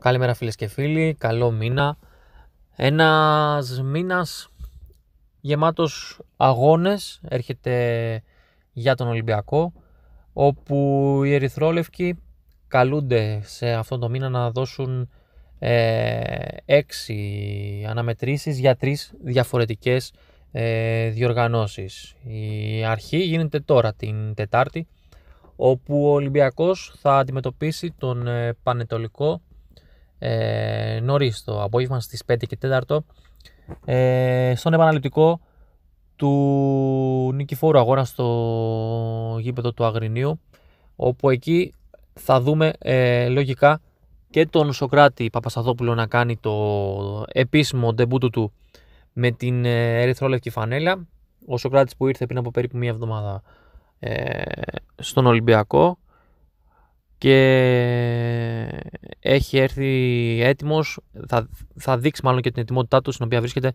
Καλημέρα φίλες και φίλοι, καλό μήνα. Ένας μήνας γεμάτος αγώνες έρχεται για τον Ολυμπιακό όπου οι ερυθρόλευκοι καλούνται σε αυτό το μήνα να δώσουν ε, έξι αναμετρήσεις για τρεις διαφορετικές ε, διοργανώσεις. Η αρχή γίνεται τώρα την Τετάρτη όπου ο Ολυμπιακός θα αντιμετωπίσει τον ε, Πανετολικό ε, νωρίς το απόγευμα στις 5 και 4 ε, στον επαναληπτικό του νικηφόρου αγώνα στο γήπεδο του Αγρινίου όπου εκεί θα δούμε ε, λογικά και τον Σοκράτη Παπασταθόπουλο να κάνει το επίσημο ντεμπούτο του με την ε, ερυθρόλευκη φανέλα ο Σοκράτης που ήρθε πριν από περίπου μία εβδομάδα ε, στον Ολυμπιακό και έχει έρθει έτοιμος, θα, θα δείξει μάλλον και την ετοιμότητά του στην οποία βρίσκεται,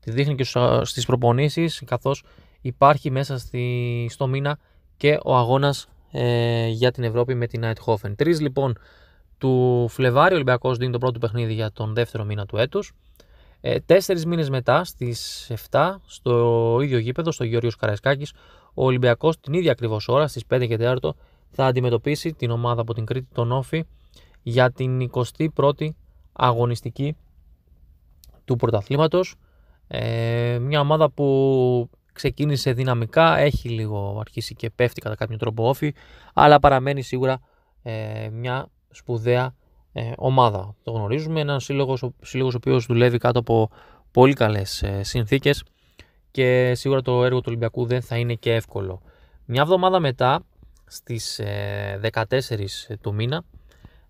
τη δείχνει και στις προπονήσεις καθώς υπάρχει μέσα στη, στο μήνα και ο αγώνας ε, για την Ευρώπη με την Αιτχόφεν Τρεις λοιπόν του Φλεβάριου Ολυμπιακός δίνει το πρώτο παιχνίδι για τον δεύτερο μήνα του έτους. Ε, τέσσερις μήνες μετά στις 7 στο ίδιο γήπεδο, στο Γιώργιος Καραϊσκάκης, ο Ολυμπιακός την ίδια ακριβώς ώρα στις 5 και 4 θα αντιμετωπίσει την ομάδα από την Κρήτη, τον Όφη, για την 21η αγωνιστική του πρωταθλήματος. Ε, μια ομάδα που ξεκίνησε δυναμικά, έχει λίγο αρχίσει και πέφτει κατά κάποιο τρόπο όφη, αλλά παραμένει σίγουρα ε, μια σπουδαία ε, ομάδα. Το γνωρίζουμε, ένα σύλλογος, σύλλογος ο οποίος δουλεύει κάτω από πολύ καλές ε, συνθήκες και σίγουρα το έργο του Ολυμπιακού δεν θα είναι και εύκολο. Μια εβδομάδα μετά στις 14 ε, ε, του μήνα.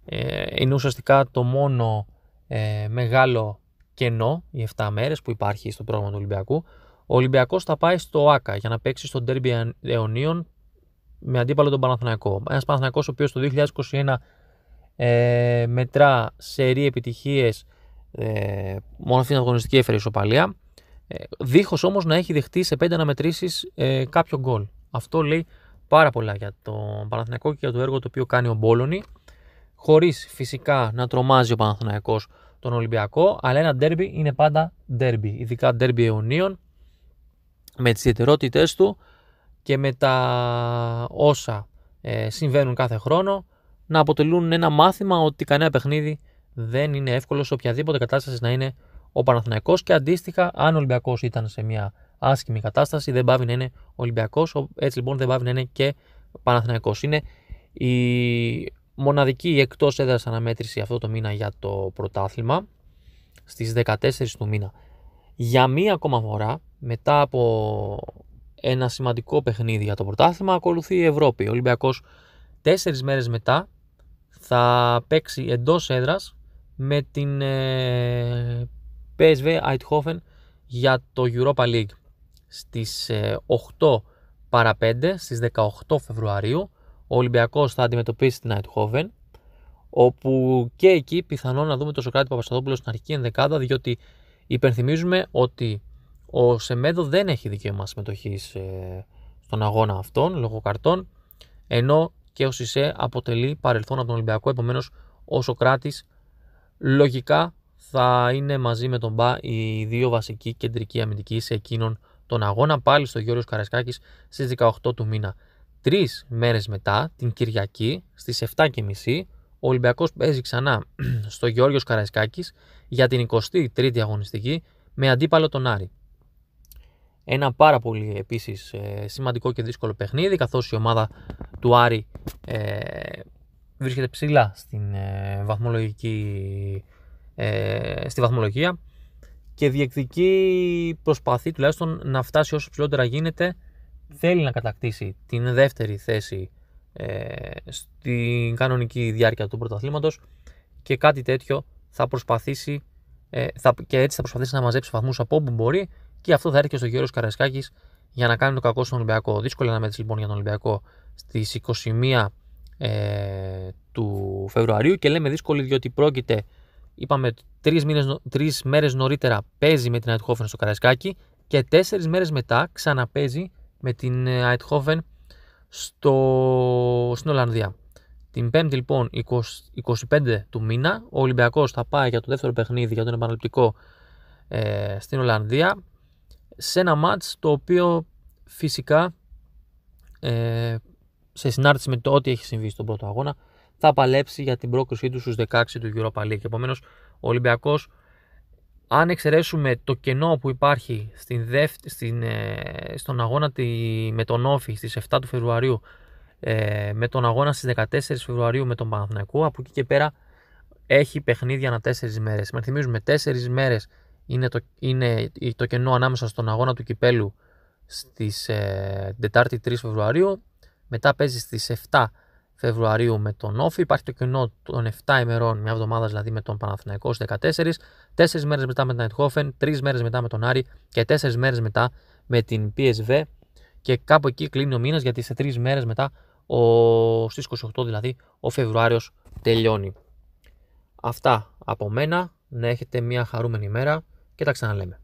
Ε, είναι ουσιαστικά το μόνο μεγάλο κενό, οι 7 μέρες που υπάρχει στο πρόγραμμα του Ολυμπιακού. Ο Ολυμπιακός θα πάει στο ΆΚΑ για να παίξει στον Ντέρμπι Αιωνίων με αντίπαλο τον Παναθηναϊκό. Ένας Παναθηναϊκός ο οποίος το 2021 ε, μετρά σερή επιτυχίες ε, μόνο αυτήν την αγωνιστική έφερε ισοπαλία. Ε, δίχως όμως να έχει δεχτεί σε πέντε αναμετρήσεις ε, κάποιο γκολ. Αυτό λέει πάρα πολλά για τον Παναθηναϊκό και για το έργο το οποίο κάνει ο Μπόλωνη. Χωρίς φυσικά να τρομάζει ο Παναθηναϊκός τον Ολυμπιακό, αλλά ένα ντέρμπι είναι πάντα ντέρμπι, ειδικά ντέρμπι αιωνίων με τις ιδιαιτερότητές του και με τα όσα ε, συμβαίνουν κάθε χρόνο να αποτελούν ένα μάθημα ότι κανένα παιχνίδι δεν είναι εύκολο σε οποιαδήποτε κατάσταση να είναι ο Παναθηναϊκός και αντίστοιχα αν ο Ολυμπιακός ήταν σε μια άσχημη κατάσταση, δεν πάβει να είναι Ολυμπιακός, έτσι λοιπόν δεν πάβει να είναι και Παναθηναϊκός. Είναι η μοναδική εκτός έδρας αναμέτρηση αυτό το μήνα για το πρωτάθλημα στις 14 του μήνα. Για μία ακόμα φορά, μετά από ένα σημαντικό παιχνίδι για το πρωτάθλημα, ακολουθεί η Ευρώπη. Ο Ολυμπιακός τέσσερις μέρες μετά θα παίξει εντός έδρας με την ε, PSV Eindhoven για το Europa League στις 8 παρα 5, στις 18 Φεβρουαρίου, ο Ολυμπιακός θα αντιμετωπίσει την Αιτχόβεν, όπου και εκεί πιθανόν να δούμε τον Σοκράτη Παπαστατόπουλο στην αρχική ενδεκάδα, διότι υπενθυμίζουμε ότι ο Σεμέδο δεν έχει δικαίωμα συμμετοχής ε, στον αγώνα αυτόν λόγω καρτών, ενώ και ο Σισε αποτελεί παρελθόν από τον Ολυμπιακό. Επομένως, ο Σοκράτης λογικά θα είναι μαζί με τον Μπα οι δύο βασικοί κεντρικοί αμυντικοί σε εκείνον τον αγώνα πάλι στο Γιώργος Καρασκάκης στις 18 του μήνα. Τρεις μέρες μετά, την Κυριακή, στις 7.30, ο Ολυμπιακός παίζει ξανά στο Γιώργος Καρασκάκης για την 23η αγωνιστική με αντίπαλο τον Άρη. Ένα πάρα πολύ επίσης ε, σημαντικό και δύσκολο παιχνίδι καθώς η ομάδα του Άρη ε, βρίσκεται ψηλά στην, ε, βαθμολογική, ε, στη βαθμολογία και διεκδικεί, προσπαθεί τουλάχιστον να φτάσει όσο ψηλότερα γίνεται. Θέλει να κατακτήσει την δεύτερη θέση ε, στην κανονική διάρκεια του πρωταθλήματος και κάτι τέτοιο θα προσπαθήσει ε, θα, και έτσι θα προσπαθήσει να μαζέψει βαθμούς από όπου μπορεί και αυτό θα έρθει και στο Γιώργος Καρασκάκης για να κάνει το κακό στον Ολυμπιακό. Δύσκολη αναμέτρηση λοιπόν για τον Ολυμπιακό στις 21 ε, του Φεβρουαρίου και λέμε δύσκολη διότι πρόκειται είπαμε τρεις τρεις μέρες νωρίτερα παίζει με την Αιτχόφεν στο Καραϊσκάκι και τέσσερις μέρες μετά ξαναπαίζει με την ε, Αιτχόφεν στο... στην Ολλανδία. Την 5 λοιπόν 25 του μήνα ο Ολυμπιακός θα πάει για το δεύτερο παιχνίδι για τον επαναληπτικό ε, στην Ολλανδία σε ένα μάτς το οποίο φυσικά ε, σε συνάρτηση με το ό,τι έχει συμβεί στον πρώτο αγώνα θα παλέψει για την πρόκρισή του στους 16 του Europa League. Επομένως, ο Ολυμπιακός, αν εξαιρέσουμε το κενό που υπάρχει στην στην, ε, στον αγώνα τη... με τον Όφη στις 7 του Φεβρουαρίου, ε, με τον αγώνα στις 14 Φεβρουαρίου με τον Παναθηναϊκό, από εκεί και πέρα έχει παιχνίδια ανά 4 μέρες. Με θυμίζουμε 4 μέρες είναι το, είναι το κενό ανάμεσα στον αγώνα του Κυπέλου στις ε, 3 Φεβρουαρίου, μετά παίζει στις 7 Φεβρουαρίου με τον Όφη. Υπάρχει το κοινό των 7 ημερών, μια εβδομάδα δηλαδή με τον Παναθηναϊκός στι 14, 4 μέρες μετά με τον Αιτχόφεν, 3 μέρες μετά με τον Άρη και 4 μέρες μετά με την PSV. Και κάπου εκεί κλείνει ο μήνας γιατί σε 3 μέρες μετά, ο... στις 28 δηλαδή, ο Φεβρουάριος τελειώνει. Αυτά από μένα. Να έχετε μια χαρούμενη μέρα και τα ξαναλέμε.